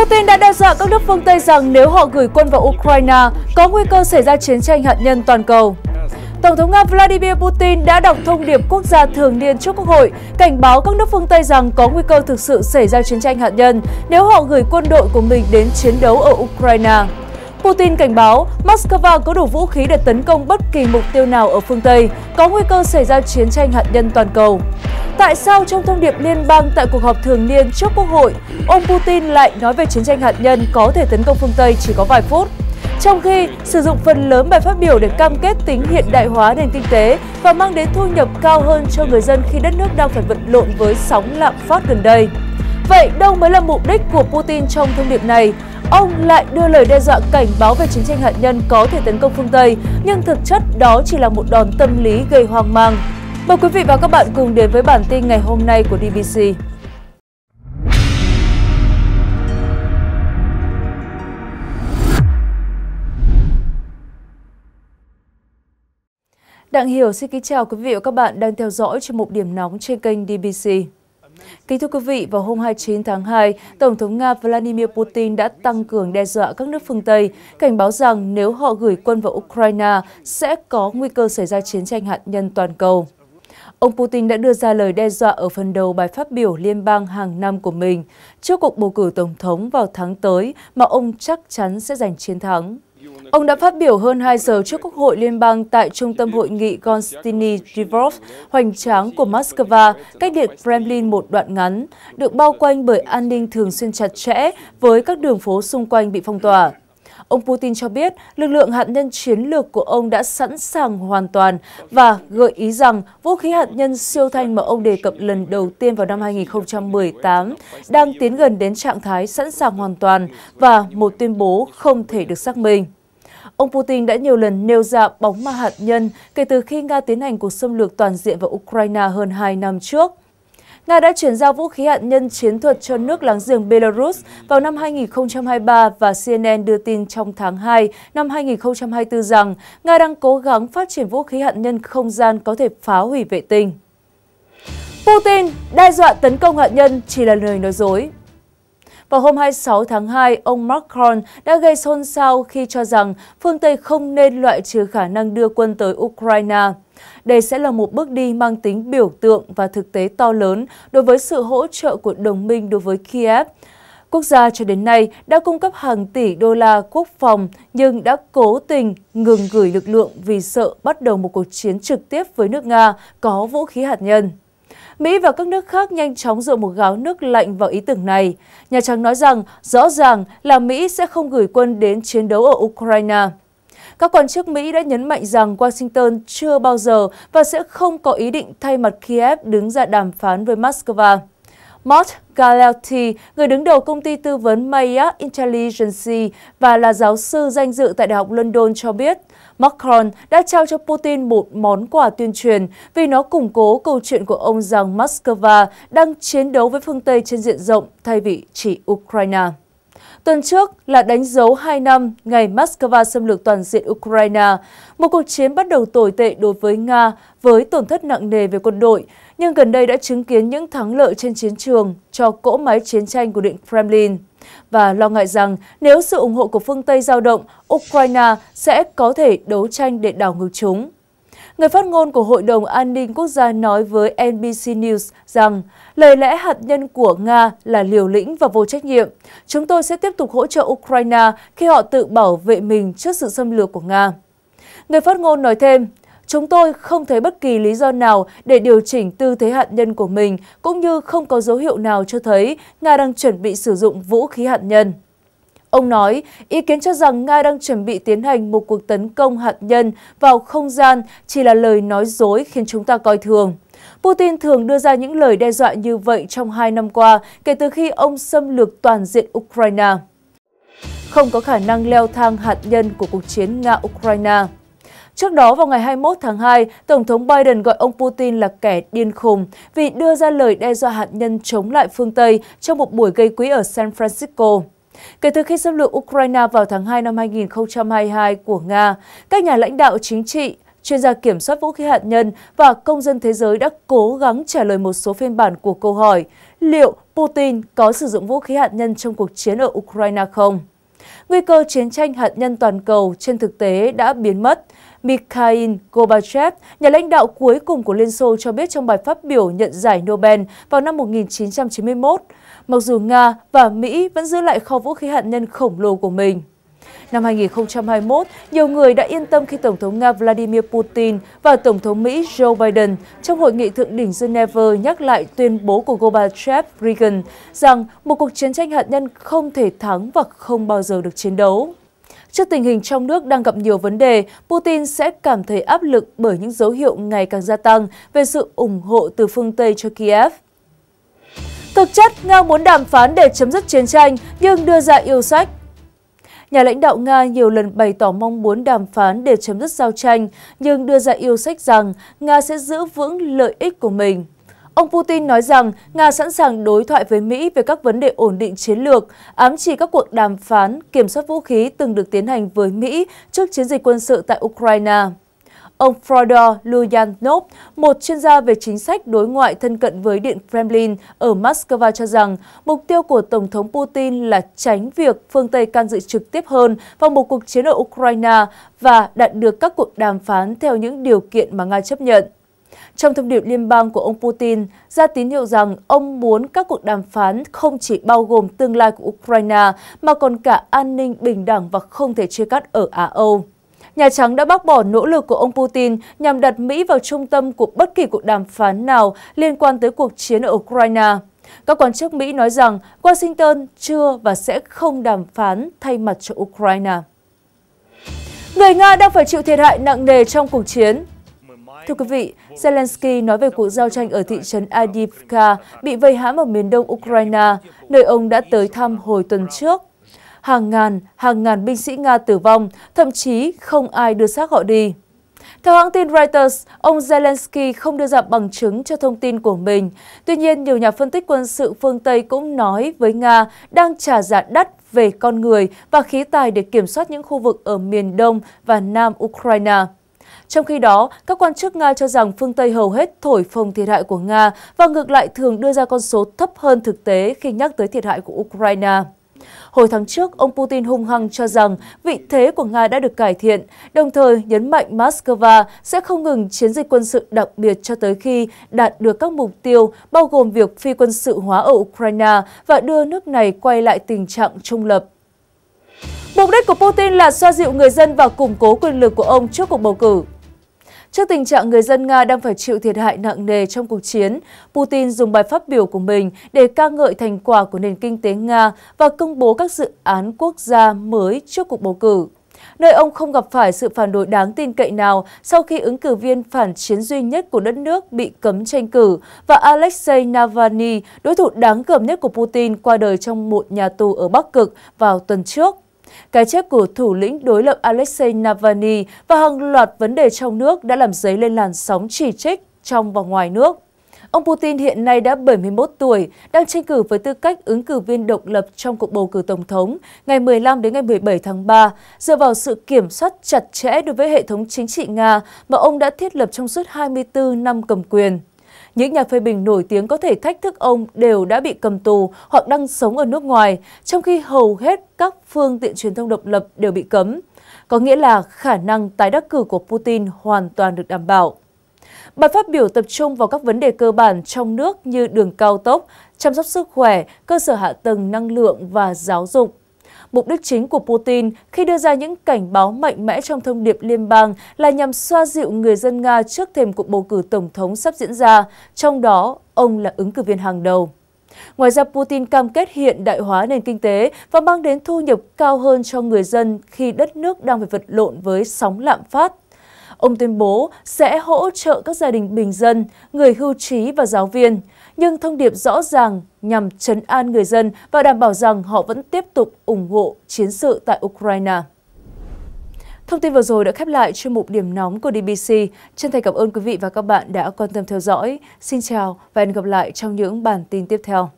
Putin đã đe dọa các nước phương Tây rằng nếu họ gửi quân vào Ukraine, có nguy cơ xảy ra chiến tranh hạt nhân toàn cầu. Tổng thống Nga Vladimir Putin đã đọc thông điệp quốc gia thường niên trước Quốc hội, cảnh báo các nước phương Tây rằng có nguy cơ thực sự xảy ra chiến tranh hạt nhân nếu họ gửi quân đội của mình đến chiến đấu ở Ukraine. Putin cảnh báo Moscow có đủ vũ khí để tấn công bất kỳ mục tiêu nào ở phương Tây, có nguy cơ xảy ra chiến tranh hạt nhân toàn cầu. Tại sao trong thông điệp liên bang tại cuộc họp thường niên trước Quốc hội, ông Putin lại nói về chiến tranh hạt nhân có thể tấn công phương Tây chỉ có vài phút? Trong khi sử dụng phần lớn bài phát biểu để cam kết tính hiện đại hóa nền kinh tế và mang đến thu nhập cao hơn cho người dân khi đất nước đang phải vật lộn với sóng lạm phát gần đây. Vậy đâu mới là mục đích của Putin trong thông điệp này? ông lại đưa lời đe dọa cảnh báo về chiến tranh hạt nhân có thể tấn công phương Tây, nhưng thực chất đó chỉ là một đòn tâm lý gây hoang mang. Mời quý vị và các bạn cùng đến với bản tin ngày hôm nay của DBC. Đặng Hiểu xin kính chào quý vị và các bạn đang theo dõi chương mục điểm nóng trên kênh DBC. Kính thưa quý vị, vào hôm 29 tháng 2, Tổng thống Nga Vladimir Putin đã tăng cường đe dọa các nước phương Tây, cảnh báo rằng nếu họ gửi quân vào Ukraine sẽ có nguy cơ xảy ra chiến tranh hạt nhân toàn cầu. Ông Putin đã đưa ra lời đe dọa ở phần đầu bài phát biểu liên bang hàng năm của mình trước cuộc bầu cử tổng thống vào tháng tới mà ông chắc chắn sẽ giành chiến thắng. Ông đã phát biểu hơn 2 giờ trước Quốc hội Liên bang tại Trung tâm Hội nghị Konstantin Dvorov, hoành tráng của Moscow, cách điện Kremlin một đoạn ngắn, được bao quanh bởi an ninh thường xuyên chặt chẽ với các đường phố xung quanh bị phong tỏa. Ông Putin cho biết lực lượng hạt nhân chiến lược của ông đã sẵn sàng hoàn toàn và gợi ý rằng vũ khí hạt nhân siêu thanh mà ông đề cập lần đầu tiên vào năm 2018 đang tiến gần đến trạng thái sẵn sàng hoàn toàn và một tuyên bố không thể được xác minh. Ông Putin đã nhiều lần nêu ra bóng ma hạt nhân kể từ khi Nga tiến hành cuộc xâm lược toàn diện vào Ukraine hơn 2 năm trước. Nga đã chuyển giao vũ khí hạt nhân chiến thuật cho nước láng giềng Belarus vào năm 2023 và CNN đưa tin trong tháng 2 năm 2024 rằng Nga đang cố gắng phát triển vũ khí hạt nhân không gian có thể phá hủy vệ tinh. Putin đe dọa tấn công hạt nhân chỉ là lời nói dối. Vào hôm 26 tháng 2, ông Macron đã gây xôn xao khi cho rằng phương Tây không nên loại trừ khả năng đưa quân tới Ukraine. Đây sẽ là một bước đi mang tính biểu tượng và thực tế to lớn đối với sự hỗ trợ của đồng minh đối với Kiev. Quốc gia cho đến nay đã cung cấp hàng tỷ đô la quốc phòng nhưng đã cố tình ngừng gửi lực lượng vì sợ bắt đầu một cuộc chiến trực tiếp với nước Nga có vũ khí hạt nhân. Mỹ và các nước khác nhanh chóng dựa một gáo nước lạnh vào ý tưởng này. Nhà Trắng nói rằng rõ ràng là Mỹ sẽ không gửi quân đến chiến đấu ở Ukraine. Các quan chức Mỹ đã nhấn mạnh rằng Washington chưa bao giờ và sẽ không có ý định thay mặt Kiev đứng ra đàm phán với Moscow. Mott Galati, người đứng đầu công ty tư vấn Maya Intelligence và là giáo sư danh dự tại Đại học London cho biết, Macron đã trao cho Putin một món quà tuyên truyền vì nó củng cố câu chuyện của ông rằng Moscow đang chiến đấu với phương Tây trên diện rộng thay vì chỉ Ukraine. Tuần trước là đánh dấu 2 năm ngày Moscow xâm lược toàn diện Ukraine, một cuộc chiến bắt đầu tồi tệ đối với Nga với tổn thất nặng nề về quân đội, nhưng gần đây đã chứng kiến những thắng lợi trên chiến trường cho cỗ máy chiến tranh của Điện Kremlin và lo ngại rằng nếu sự ủng hộ của phương Tây dao động, Ukraine sẽ có thể đấu tranh để đảo ngược chúng. Người phát ngôn của Hội đồng An ninh Quốc gia nói với NBC News rằng lời lẽ hạt nhân của Nga là liều lĩnh và vô trách nhiệm. Chúng tôi sẽ tiếp tục hỗ trợ Ukraine khi họ tự bảo vệ mình trước sự xâm lược của Nga. Người phát ngôn nói thêm, Chúng tôi không thấy bất kỳ lý do nào để điều chỉnh tư thế hạt nhân của mình, cũng như không có dấu hiệu nào cho thấy Nga đang chuẩn bị sử dụng vũ khí hạt nhân. Ông nói, ý kiến cho rằng Nga đang chuẩn bị tiến hành một cuộc tấn công hạt nhân vào không gian chỉ là lời nói dối khiến chúng ta coi thường. Putin thường đưa ra những lời đe dọa như vậy trong hai năm qua kể từ khi ông xâm lược toàn diện Ukraine. Không có khả năng leo thang hạt nhân của cuộc chiến Nga-Ukraine. Trước đó vào ngày 21 tháng 2, Tổng thống Biden gọi ông Putin là kẻ điên khùng vì đưa ra lời đe dọa hạt nhân chống lại phương Tây trong một buổi gây quỹ ở San Francisco. Kể từ khi xâm lược Ukraine vào tháng 2 năm 2022 của Nga, các nhà lãnh đạo chính trị, chuyên gia kiểm soát vũ khí hạt nhân và công dân thế giới đã cố gắng trả lời một số phiên bản của câu hỏi liệu Putin có sử dụng vũ khí hạt nhân trong cuộc chiến ở Ukraine không? Nguy cơ chiến tranh hạt nhân toàn cầu trên thực tế đã biến mất Mikhail Gorbachev, nhà lãnh đạo cuối cùng của Liên Xô cho biết trong bài phát biểu nhận giải Nobel vào năm 1991, mặc dù Nga và Mỹ vẫn giữ lại kho vũ khí hạt nhân khổng lồ của mình. Năm 2021, nhiều người đã yên tâm khi Tổng thống Nga Vladimir Putin và Tổng thống Mỹ Joe Biden trong hội nghị thượng đỉnh Geneva nhắc lại tuyên bố của Gorbachev-Reagan rằng một cuộc chiến tranh hạt nhân không thể thắng và không bao giờ được chiến đấu. Trước tình hình trong nước đang gặp nhiều vấn đề, Putin sẽ cảm thấy áp lực bởi những dấu hiệu ngày càng gia tăng về sự ủng hộ từ phương Tây cho Kiev. Thực chất, Nga muốn đàm phán để chấm dứt chiến tranh nhưng đưa ra yêu sách Nhà lãnh đạo Nga nhiều lần bày tỏ mong muốn đàm phán để chấm dứt giao tranh, nhưng đưa ra yêu sách rằng Nga sẽ giữ vững lợi ích của mình. Ông Putin nói rằng Nga sẵn sàng đối thoại với Mỹ về các vấn đề ổn định chiến lược, ám chỉ các cuộc đàm phán kiểm soát vũ khí từng được tiến hành với Mỹ trước chiến dịch quân sự tại Ukraine. Ông Fyodor Luyanov, một chuyên gia về chính sách đối ngoại thân cận với Điện Kremlin ở Moscow cho rằng mục tiêu của Tổng thống Putin là tránh việc phương Tây can dự trực tiếp hơn vào một cuộc chiến ở Ukraine và đạt được các cuộc đàm phán theo những điều kiện mà Nga chấp nhận. Trong thông điệp liên bang của ông Putin, ra tín hiệu rằng ông muốn các cuộc đàm phán không chỉ bao gồm tương lai của Ukraine mà còn cả an ninh bình đẳng và không thể chia cắt ở Á-Âu. Nhà Trắng đã bác bỏ nỗ lực của ông Putin nhằm đặt Mỹ vào trung tâm của bất kỳ cuộc đàm phán nào liên quan tới cuộc chiến ở Ukraine. Các quan chức Mỹ nói rằng Washington chưa và sẽ không đàm phán thay mặt cho Ukraine. Người Nga đang phải chịu thiệt hại nặng nề trong cuộc chiến. Thưa quý vị, Zelensky nói về cuộc giao tranh ở thị trấn Adivka bị vây hãm ở miền đông Ukraine, nơi ông đã tới thăm hồi tuần trước. Hàng ngàn, hàng ngàn binh sĩ Nga tử vong, thậm chí không ai đưa xác họ đi. Theo hãng tin Reuters, ông Zelensky không đưa ra bằng chứng cho thông tin của mình. Tuy nhiên, nhiều nhà phân tích quân sự phương Tây cũng nói với Nga đang trả giá đắt về con người và khí tài để kiểm soát những khu vực ở miền đông và nam Ukraine. Trong khi đó, các quan chức Nga cho rằng phương Tây hầu hết thổi phồng thiệt hại của Nga và ngược lại thường đưa ra con số thấp hơn thực tế khi nhắc tới thiệt hại của Ukraine. Hồi tháng trước, ông Putin hung hăng cho rằng vị thế của Nga đã được cải thiện, đồng thời nhấn mạnh Moscow sẽ không ngừng chiến dịch quân sự đặc biệt cho tới khi đạt được các mục tiêu, bao gồm việc phi quân sự hóa ở Ukraine và đưa nước này quay lại tình trạng trung lập. Mục đích của Putin là xoa dịu người dân và củng cố quyền lực của ông trước cuộc bầu cử. Trước tình trạng người dân Nga đang phải chịu thiệt hại nặng nề trong cuộc chiến, Putin dùng bài phát biểu của mình để ca ngợi thành quả của nền kinh tế Nga và công bố các dự án quốc gia mới trước cuộc bầu cử nơi ông không gặp phải sự phản đối đáng tin cậy nào sau khi ứng cử viên phản chiến duy nhất của đất nước bị cấm tranh cử và Alexei Navalny, đối thủ đáng gờm nhất của Putin, qua đời trong một nhà tù ở Bắc Cực vào tuần trước. Cái chết của thủ lĩnh đối lập Alexei Navalny và hàng loạt vấn đề trong nước đã làm dấy lên làn sóng chỉ trích trong và ngoài nước. Ông Putin hiện nay đã 71 tuổi, đang tranh cử với tư cách ứng cử viên độc lập trong cuộc bầu cử tổng thống ngày 15 đến ngày 17 tháng 3, dựa vào sự kiểm soát chặt chẽ đối với hệ thống chính trị Nga mà ông đã thiết lập trong suốt 24 năm cầm quyền. Những nhà phê bình nổi tiếng có thể thách thức ông đều đã bị cầm tù hoặc đang sống ở nước ngoài, trong khi hầu hết các phương tiện truyền thông độc lập đều bị cấm. Có nghĩa là khả năng tái đắc cử của Putin hoàn toàn được đảm bảo. Bài phát biểu tập trung vào các vấn đề cơ bản trong nước như đường cao tốc, chăm sóc sức khỏe, cơ sở hạ tầng năng lượng và giáo dục mục đích chính của Putin khi đưa ra những cảnh báo mạnh mẽ trong thông điệp liên bang là nhằm xoa dịu người dân Nga trước thềm cuộc bầu cử tổng thống sắp diễn ra, trong đó ông là ứng cử viên hàng đầu. Ngoài ra, Putin cam kết hiện đại hóa nền kinh tế và mang đến thu nhập cao hơn cho người dân khi đất nước đang phải vật lộn với sóng lạm phát Ông tuyên bố sẽ hỗ trợ các gia đình bình dân, người hưu trí và giáo viên, nhưng thông điệp rõ ràng nhằm chấn an người dân và đảm bảo rằng họ vẫn tiếp tục ủng hộ chiến sự tại Ukraine. Thông tin vừa rồi đã khép lại chuyên mục điểm nóng của DBC. Chân thành cảm ơn quý vị và các bạn đã quan tâm theo dõi. Xin chào và hẹn gặp lại trong những bản tin tiếp theo.